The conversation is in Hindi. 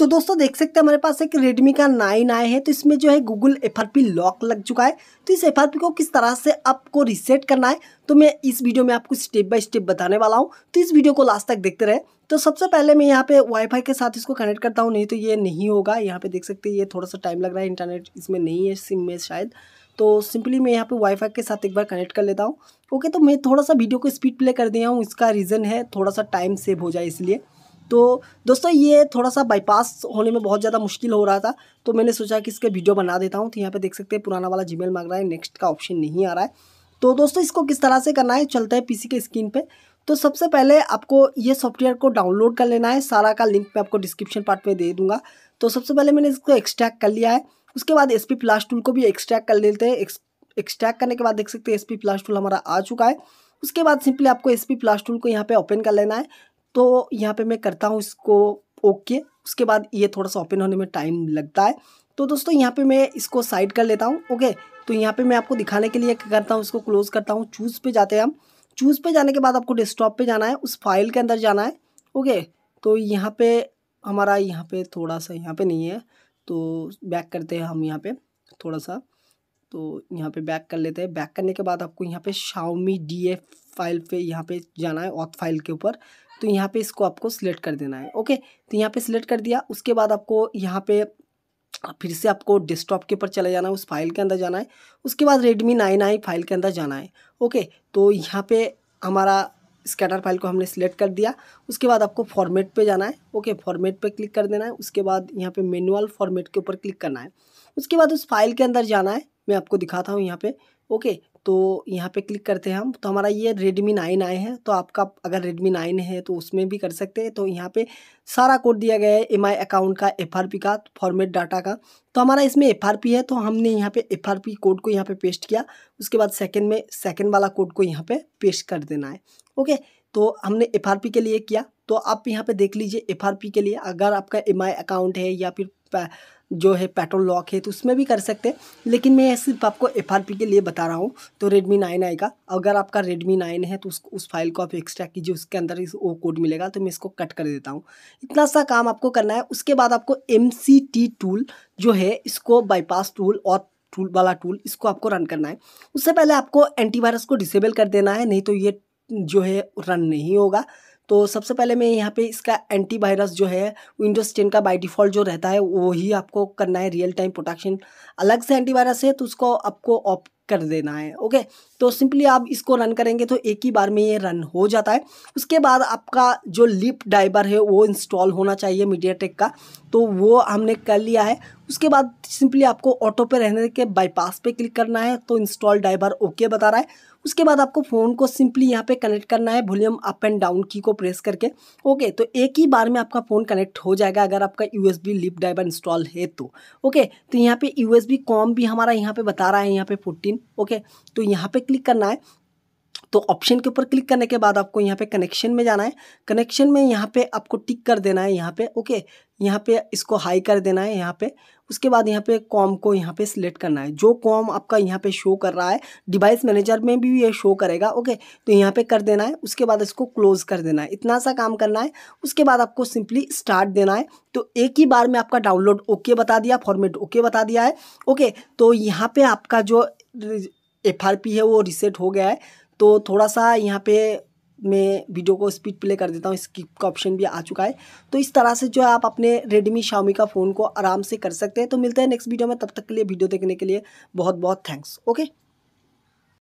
तो दोस्तों देख सकते हैं हमारे पास एक रेडमी का नाइन आए हैं तो इसमें जो है गूगल एफ लॉक लग चुका है तो इस एफ को किस तरह से आपको रिसेट करना है तो मैं इस वीडियो में आपको स्टेप बाय स्टेप बताने वाला हूँ तो इस वीडियो को लास्ट तक देखते रहे तो सबसे पहले मैं यहाँ पे वाईफाई के साथ इसको कनेक्ट करता हूँ नहीं तो ये नहीं होगा यहाँ पे देख सकते हैं ये थोड़ा सा टाइम लग रहा है इंटरनेट इसमें नहीं है सिम में शायद तो सिंपली मैं यहाँ पे वाईफाई के साथ एक बार कनेक्ट कर लेता हूँ ओके तो मैं थोड़ा सा वीडियो को स्पीड प्ले कर दिया हूँ इसका रीज़न है थोड़ा सा टाइम सेव हो जाए इसलिए तो दोस्तों ये थोड़ा सा बाईपास होने में बहुत ज़्यादा मुश्किल हो रहा था तो मैंने सोचा कि इसके वीडियो बना देता हूँ तो यहाँ पे देख सकते हैं पुराना वाला जीमेल मांग रहा है नेक्स्ट का ऑप्शन नहीं आ रहा है तो दोस्तों इसको किस तरह से करना है चलता है पी के स्क्रीन पर तो सबसे पहले आपको ये सॉफ्टवेयर को डाउनलोड कर लेना है सारा का लिंक मैं आपको डिस्क्रिप्शन पार्ट में दे दूंगा तो सबसे पहले मैंने इसको एक्सट्रैक्ट कर लिया है उसके बाद एस पी प्लास टूल को भी एक्सट्रैक्ट कर लेते हैं एक्सट्रैक्ट करने के बाद देख सकते हैं एस पी प्लास टूल हमारा आ चुका है उसके बाद सिंपली आपको एस पी प्लास टूल को यहाँ पे ओपन कर लेना है तो यहाँ पे मैं करता हूँ इसको ओके उसके बाद ये थोड़ा सा ओपन होने में टाइम लगता है तो दोस्तों यहाँ पे मैं इसको साइड कर लेता हूँ ओके तो यहाँ पे मैं आपको दिखाने के लिए करता हूँ इसको क्लोज़ करता हूँ चूज़ पे जाते हैं हम चूज़ पे जाने के बाद आपको डेस्कटॉप पे जाना है उस फाइल के अंदर जाना है ओके तो यहाँ पे हमारा यहाँ पे थोड़ा सा यहाँ पे नहीं है तो बैक करते हैं हम यहाँ पे थोड़ा सा तो यहाँ पे बैक कर लेते हैं बैक करने के बाद आपको यहाँ पे शाओमी डी फाइल पे यहाँ पे जाना है ऑथ फाइल के ऊपर तो यहाँ पे इसको आपको सिलेक्ट कर देना है ओके तो यहाँ पे सिलेक्ट कर दिया उसके बाद आपको यहाँ पे फिर से आपको डेस्कटॉप के ऊपर चले जाना है उस फाइल के अंदर जाना है उसके बाद रेडमी नाइन आई फाइल के अंदर जाना है ओके तो यहाँ पर हमारा स्कैनर फाइल को हमने सेलेक्ट कर दिया उसके बाद आपको फॉर्मेट पे जाना है ओके फॉर्मेट पे क्लिक कर देना है उसके बाद यहाँ पे मैनुअल फॉर्मेट के ऊपर क्लिक करना है उसके बाद उस फाइल के अंदर जाना है मैं आपको दिखाता हूँ यहाँ पे ओके तो यहाँ पे क्लिक करते हैं हम तो हमारा ये रेडमी नाइन आए हैं तो आपका अगर रेडमी नाइन है तो उसमें भी कर सकते हैं तो यहाँ पे सारा कोड दिया गया है एम अकाउंट का एफ का फॉर्मेट डाटा का तो हमारा इसमें एफ है तो हमने यहाँ पे एफ कोड को यहाँ पे पेस्ट किया उसके बाद सेकेंड में सेकेंड वाला कोड को यहाँ पे पेस्ट कर देना है ओके तो हमने एफ के लिए किया तो आप यहाँ पर देख लीजिए एफ के लिए अगर आपका एम अकाउंट है या फिर जो है पेट्रोल लॉक है तो उसमें भी कर सकते हैं लेकिन मैं सिर्फ आपको एफ के लिए बता रहा हूँ तो रेडमी नाइन आएगा अगर आपका रेडमी नाइन है तो उस उस फाइल को आप एक्स्ट्रा कीजिए उसके अंदर इस वो कोड मिलेगा तो मैं इसको कट कर देता हूँ इतना सा काम आपको करना है उसके बाद आपको एम टूल जो है इसको बाईपास टूल और टूल वाला टूल इसको आपको रन करना है उससे पहले आपको एंटीवायरस को डिसेबल कर देना है नहीं तो ये जो है रन नहीं होगा तो सबसे पहले मैं यहाँ पे इसका एंटीवायरस जो है विंडोज़ टेन का बाय डिफ़ॉल्ट जो रहता है वो ही आपको करना है रियल टाइम प्रोटेक्शन अलग से एंटीवायरस है तो उसको आपको ऑप कर देना है ओके तो सिंपली आप इसको रन करेंगे तो एक ही बार में ये रन हो जाता है उसके बाद आपका जो लिप डाइबर है वो इंस्टॉल होना चाहिए मीडिया टेक का तो वो हमने कर लिया है उसके बाद सिंपली आपको ऑटो पे रहने के बाईपास पे क्लिक करना है तो इंस्टॉल ड्राइवर ओके बता रहा है उसके बाद आपको फ़ोन को सिंपली यहाँ पे कनेक्ट करना है वॉल्यूम अप एंड डाउन की को प्रेस करके ओके तो एक ही बार में आपका फ़ोन कनेक्ट हो जाएगा अगर आपका यू एस बी लिप ड्राइवर इंस्टॉल है तो ओके तो यहाँ पे यू एस बी कॉम भी हमारा यहाँ पे बता रहा है यहाँ पे फोर्टीन ओके तो यहाँ पे क्लिक करना है तो ऑप्शन के ऊपर क्लिक करने के बाद आपको यहाँ पे कनेक्शन में जाना है कनेक्शन में यहाँ पे आपको टिक कर देना है यहाँ पे ओके यहाँ पे इसको हाई कर देना है यहाँ पे उसके बाद यहाँ पे कॉम को यहाँ पे सिलेक्ट करना है जो कॉम आपका यहाँ पे शो कर रहा है डिवाइस मैनेजर में भी ये शो करेगा ओके तो यहाँ पे कर देना है उसके बाद इसको क्लोज कर देना है इतना सा काम करना है उसके बाद आपको सिंपली स्टार्ट देना है तो एक ही बार में आपका डाउनलोड ओके बता दिया फॉर्मेट ओके बता दिया है ओके तो यहाँ पर आपका जो एफ है वो रिसेट हो गया है तो थोड़ा सा यहाँ पे मैं वीडियो को स्पीड प्ले कर देता हूँ स्किप का ऑप्शन भी आ चुका है तो इस तरह से जो है आप अपने रेडमी शाओमी का फ़ोन को आराम से कर सकते हैं तो मिलते हैं नेक्स्ट वीडियो में तब तक के लिए वीडियो देखने के लिए बहुत बहुत थैंक्स ओके